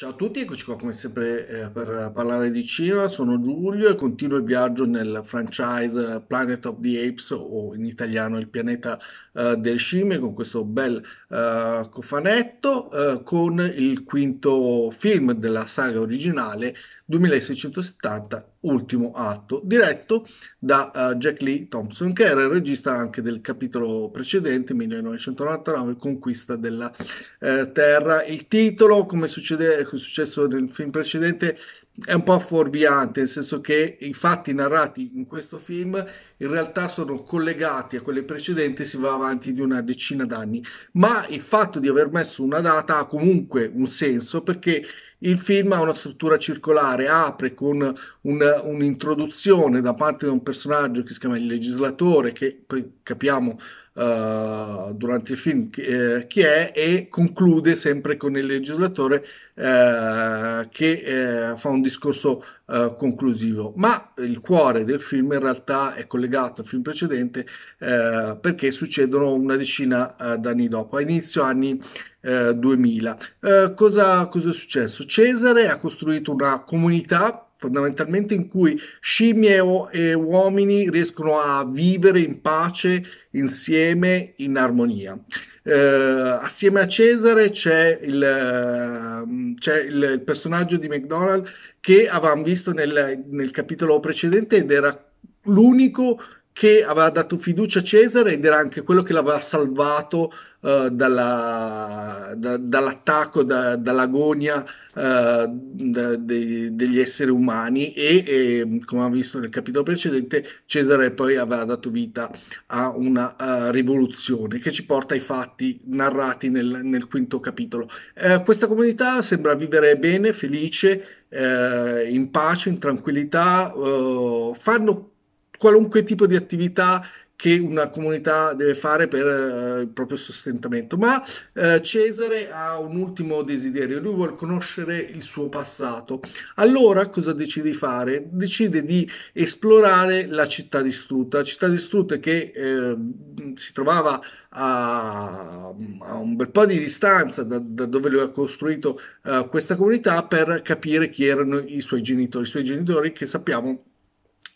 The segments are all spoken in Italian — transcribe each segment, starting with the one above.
Ciao a tutti, eccoci qua come sempre eh, per parlare di cinema, sono Giulio e continuo il viaggio nel franchise Planet of the Apes o in italiano il pianeta eh, del scimmie con questo bel eh, cofanetto eh, con il quinto film della saga originale 2670 Ultimo Atto, diretto da uh, Jack Lee Thompson, che era il regista anche del capitolo precedente, 1999, Conquista della eh, Terra. Il titolo, come succede, come è successo nel film precedente, è un po' fuorviante, nel senso che i fatti narrati in questo film in realtà sono collegati a quelli precedenti, si va avanti di una decina d'anni, ma il fatto di aver messo una data ha comunque un senso perché il film ha una struttura circolare, apre con un, un'introduzione da parte di un personaggio che si chiama il legislatore, che poi capiamo eh, durante il film chi, eh, chi, è e conclude sempre con il legislatore eh, che eh, fa un discorso eh, conclusivo. Ma il cuore del film in realtà è collegato al film precedente eh, perché succedono una decina d'anni dopo, a inizio anni 2000. Cosa, cosa è successo? Cesare ha costruito una comunità fondamentalmente in cui scimmie e uomini riescono a vivere in pace, insieme, in armonia. Eh, assieme a Cesare c'è il, ehm, c'è il personaggio di McDonald che avevamo visto nel, nel capitolo precedente ed era l'unico che aveva dato fiducia a Cesare ed era anche quello che l'aveva salvato eh, dalla, da, dall'attacco, da, dall'agonia eh, da, de, degli esseri umani e, e, come abbiamo visto nel capitolo precedente, Cesare poi aveva dato vita a una uh, rivoluzione che ci porta ai fatti narrati nel, nel quinto capitolo. Eh, questa comunità sembra vivere bene, felice, eh, in pace, in tranquillità, fanno qualunque tipo di attività che una comunità deve fare per eh, il proprio sostentamento. Ma eh, Cesare ha un ultimo desiderio, lui vuole conoscere il suo passato. Allora cosa decide di fare? Decide di esplorare la città distrutta, città distrutta che eh, si trovava a, a, un bel po' di distanza da, da dove lui ha costruito eh, questa comunità per capire chi erano i suoi genitori, i suoi genitori che sappiamo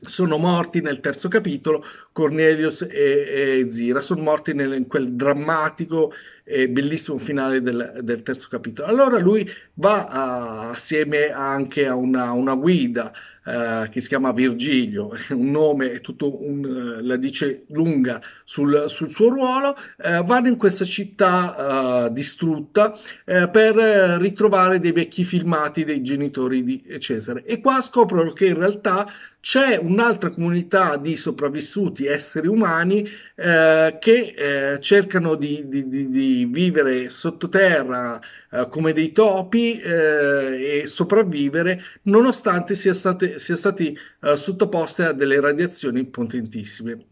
sono morti nel terzo capitolo Cornelius e, e Zira, sono morti nel, in quel drammatico e bellissimo finale del, del terzo capitolo. Allora lui va a, assieme anche a una, una guida eh, che si chiama Virgilio, un nome è tutto un, eh, la dice lunga sul, sul suo ruolo, eh, vanno in questa città eh, distrutta eh, per eh, ritrovare dei vecchi filmati dei genitori di Cesare e qua scoprono che in realtà c'è un'altra comunità di sopravvissuti, esseri umani, eh, che eh, cercano di, di, di, di, vivere sottoterra eh, come dei topi eh, e sopravvivere nonostante sia, state, sia stati eh, sottoposti a delle radiazioni potentissime.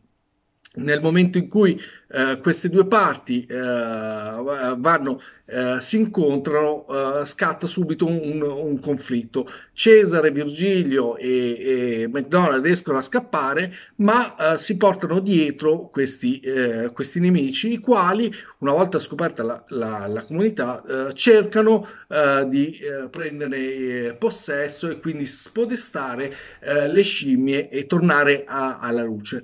Nel momento in cui eh, queste due parti eh, vanno, eh, si incontrano, eh, scatta subito un, un, conflitto. Cesare, Virgilio e, e McDonald riescono a scappare, ma si portano dietro questi, questi, nemici, i quali, una volta scoperta la, la, la comunità, cercano di prenderne possesso e quindi spodestare le scimmie e tornare a, alla luce.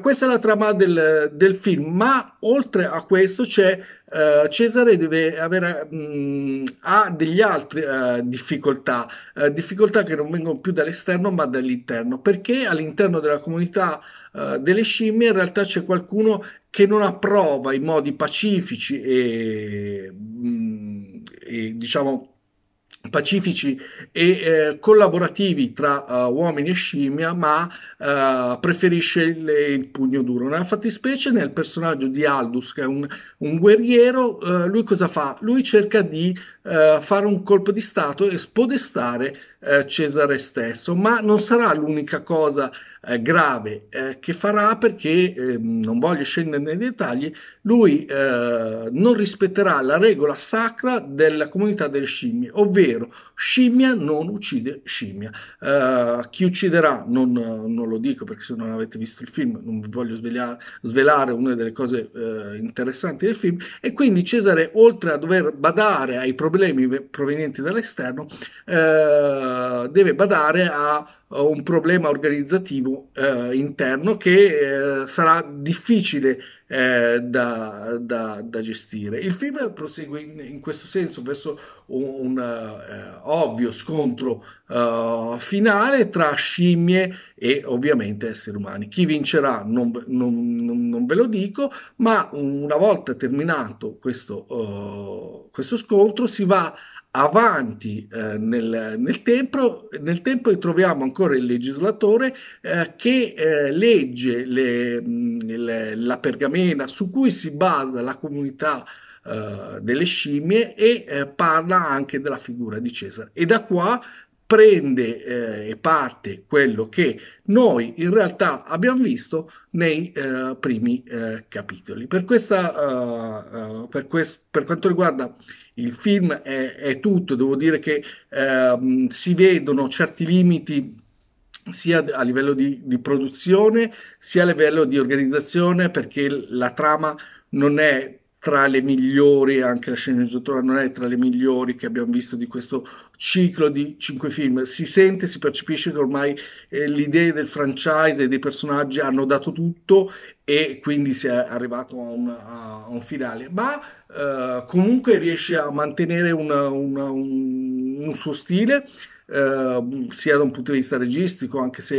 questa è la trama del, del film ma oltre a questo c'è Uh, Cesare deve avere, mh, mm, ha degli altri uh, difficoltà, uh, difficoltà che non vengono più dall'esterno ma dall'interno, perché all'interno della comunità delle scimmie in realtà c'è qualcuno che non approva in modi pacifici e, mh, mm, e diciamo pacifici e eh, collaborativi tra uh, uomini e scimmia, ma uh, preferisce il, il, pugno duro. Nella fattispecie, nel personaggio di Aldus, che è un, un guerriero, uh, lui cosa fa? Lui cerca di fare un colpo di stato e spodestare eh, Cesare stesso, ma non sarà l'unica cosa eh, grave eh, che farà perché, ehm, non voglio scendere nei dettagli, lui eh, non rispetterà la regola sacra della comunità delle scimmie, ovvero scimmia non uccide scimmia. Eh, chi ucciderà, non, non, lo dico perché se non avete visto il film non vi voglio svegliare, svelare una delle cose interessanti del film, e quindi Cesare, oltre a dover badare ai problemi provenienti dall'esterno, eh, eh, deve badare a un problema organizzativo eh, interno che eh, sarà difficile eh, da, da, da, gestire. Il film prosegue in, in questo senso verso un, un uh, ovvio scontro uh, finale tra scimmie e ovviamente esseri umani. Chi vincerà non, non, non, non ve lo dico, ma una volta terminato questo, uh, questo scontro si va a avanti eh, nel, nel, tempo, nel tempo e troviamo ancora il legislatore eh, che eh, legge le, le, la pergamena su cui si basa la comunità eh, delle scimmie e eh, parla anche della figura di Cesare e da qua prende eh, e parte quello che noi in realtà abbiamo visto nei primi capitoli. Per, questa, per, quest- per quanto riguarda il film è, è tutto, devo dire che ehm, si vedono certi limiti sia a livello di, di, produzione sia a livello di organizzazione perché la trama non è tra le migliori, anche la sceneggiatura non è tra le migliori che abbiamo visto di questo ciclo di cinque film. Si sente, si percepisce che ormai eh, le del franchise e dei personaggi hanno dato tutto e quindi si è arrivato a un, a un finale. Ma eh, comunque riesce a mantenere una, una, un, un suo stile Ehm, sia da un punto di vista registico, anche se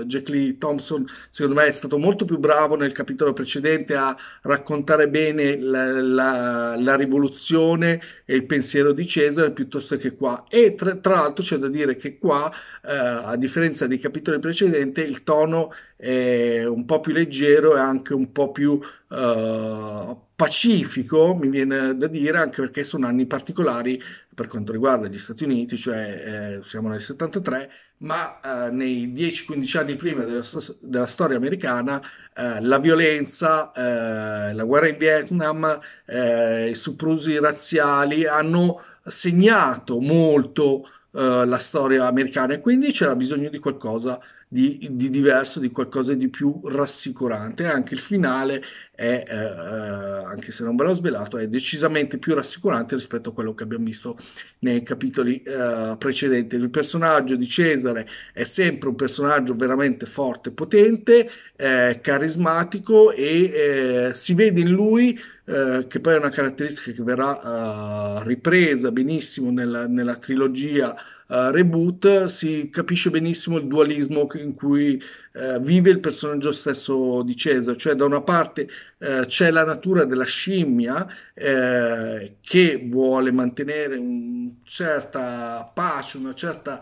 eh, Jack Lee Thompson secondo me è stato molto più bravo nel capitolo precedente a raccontare bene la, la, la rivoluzione e il pensiero di Cesare piuttosto che qua. E tra, tra l'altro c'è da dire che qua, eh, a differenza dei capitoli precedenti, il tono è un po' più leggero e anche un po' più... Uh, pacifico, mi viene da dire, anche perché sono anni particolari per quanto riguarda gli Stati Uniti, cioè eh, siamo nel 73, ma eh, nei 10-15 anni prima della, sto- della storia americana eh, la violenza, eh, la guerra in Vietnam, eh, i soprusi razziali hanno segnato molto eh, la storia americana e quindi c'era bisogno di qualcosa di, di, diverso, di qualcosa di più rassicurante. Anche il finale è, eh, eh, anche se non ve l'ho svelato, è decisamente più rassicurante rispetto a quello che abbiamo visto nei capitoli eh, precedenti. Il personaggio di Cesare è sempre un personaggio veramente forte, potente, eh, carismatico e eh, si vede in lui eh, che poi è una caratteristica che verrà eh, ripresa benissimo nella, nella trilogia uh, reboot si capisce benissimo il dualismo in cui uh, vive il personaggio stesso di Cesare, cioè da una parte uh, c'è la natura della scimmia che vuole mantenere una certa pace, una certa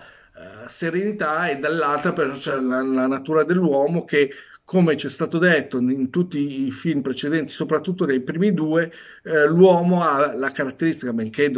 serenità e dall'altra però c'è la, la natura dell'uomo che come ci è stato detto in tutti i film precedenti, soprattutto nei primi due, eh, l'uomo ha la caratteristica, benché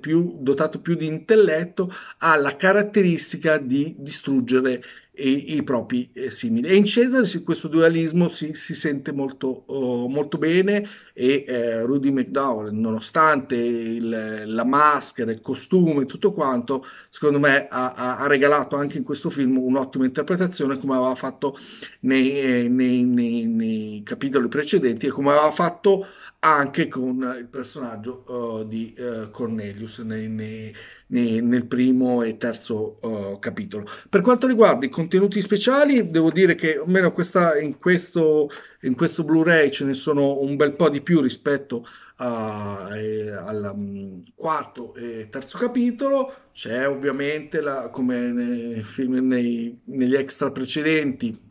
più, dotato più di intelletto, ha la caratteristica di distruggere e, i propri eh, simili. E in Cesare questo dualismo si, si sente molto, oh, molto, bene e eh, Rudy McDowell, nonostante il, la maschera, il costume, tutto quanto, secondo me ha, ha, regalato anche in questo film un'ottima interpretazione come aveva fatto nei, eh, nei, nei, nei capitoli precedenti e come aveva fatto anche con il personaggio uh, di uh, Cornelius nei, nei, nei, nel primo e terzo uh, capitolo. Per quanto riguarda i contenuti speciali, devo dire che almeno questa, in, questo, in questo Blu-ray ce ne sono un bel po' di più rispetto eh, al um, quarto e terzo capitolo. C'è ovviamente, la, come nei film, negli extra precedenti,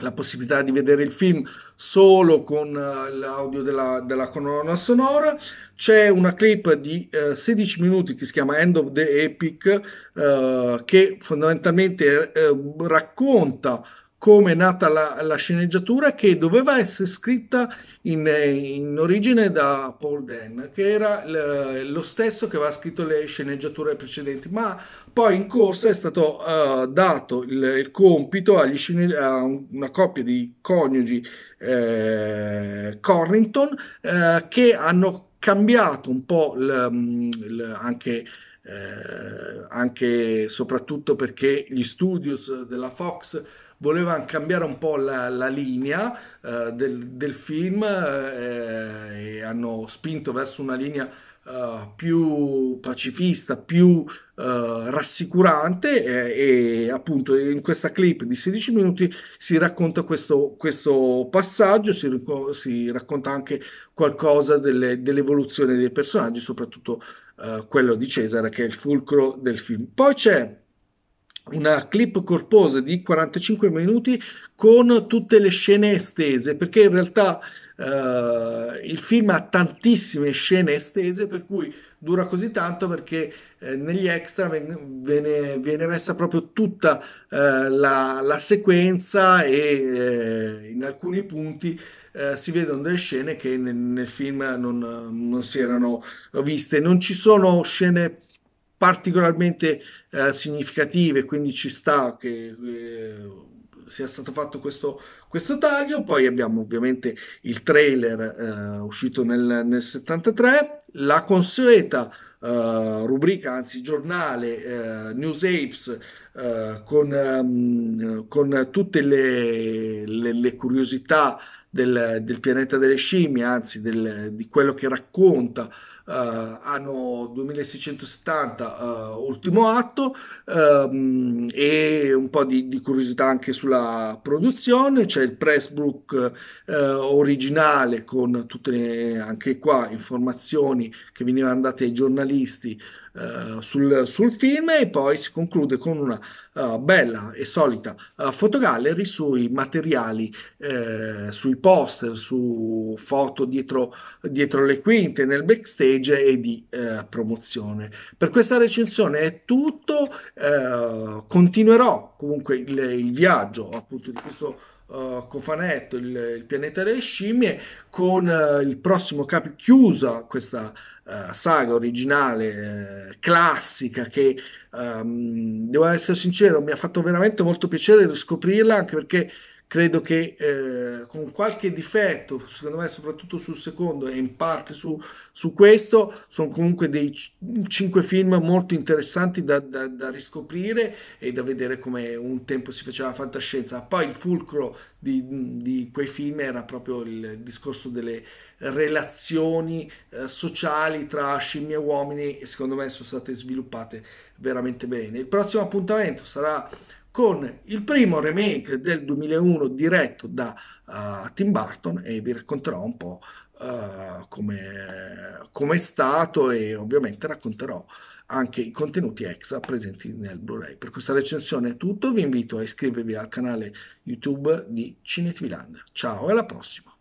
la possibilità di vedere il film solo con eh, l'audio della, della colonna sonora. C'è una clip di eh, 16 minuti che si chiama End of the Epic, eh, che fondamentalmente eh, eh, racconta come è nata la, la, sceneggiatura che doveva essere scritta in, in origine da Paul Den, che era l, lo stesso che aveva scritto le sceneggiature precedenti, ma poi in corsa è stato uh, dato il, il compito scene, a una coppia di coniugi eh, Corrington eh, che hanno cambiato un po' il, il, mm, anche eh, anche soprattutto perché gli studios della Fox volevano cambiare un po' la, la linea eh, del, del, film eh, e hanno spinto verso una linea eh, più pacifista, più uh, rassicurante e, eh, e, appunto in questa clip di 16 minuti si racconta questo, questo passaggio, si, si, racconta anche qualcosa delle, dell'evoluzione dei personaggi, soprattutto uh, quello di Cesare che è il fulcro del film. Poi c'è una clip corposa di 45 minuti con tutte le scene estese perché in realtà Uh, il film ha tantissime scene estese, per cui dura così tanto perché eh, negli extra viene, viene, messa proprio tutta eh, la, la, sequenza e eh, in alcuni punti eh, si vedono delle scene che nel, nel film non, non, si erano viste. Non ci sono scene particolarmente eh, significative, quindi ci sta che sia stato fatto questo, questo taglio. Poi abbiamo ovviamente il trailer eh, uscito nel, nel 73, la consueta Uh, rubrica, anzi giornale uh, News Apes uh, con, um, con, tutte le, le, le curiosità del, del, pianeta delle scimmie, anzi del, di quello che racconta eh, anno 2670, eh, ultimo atto, ehm, e un po' di, di, curiosità anche sulla produzione, c'è il Pressbrook eh, originale con tutte le, anche qua informazioni che venivano date ai giornalisti sul, sul film e poi si conclude con una eh, bella e solita uh, fotogallery sui materiali, eh, sui poster, su foto dietro, dietro, le quinte, nel backstage e di eh, promozione. Per questa recensione è tutto, eh, continuerò comunque il, il viaggio appunto di questo uh, eh, con il, il, pianeta delle scimmie, con uh, il prossimo capo chiusa questa uh, saga originale classica che um, devo essere sincero mi ha fatto veramente molto piacere riscoprirla anche perché credo che eh, con qualche difetto, secondo me soprattutto sul secondo e in parte su, su questo, sono comunque dei c- cinque film molto interessanti da, da, da, riscoprire e da vedere come un tempo si faceva la fantascienza. Poi il fulcro di, di quei film era proprio il discorso delle relazioni eh, sociali tra scimmie e uomini e secondo me sono state sviluppate veramente bene. Il prossimo appuntamento sarà con il primo remake del 2001 diretto da uh, Tim Burton e vi racconterò un po' uh, come è stato e ovviamente racconterò anche i contenuti extra presenti nel Blu-ray. Per questa recensione è tutto, vi invito a iscrivervi al canale YouTube di Cinetviland. Ciao e alla prossima!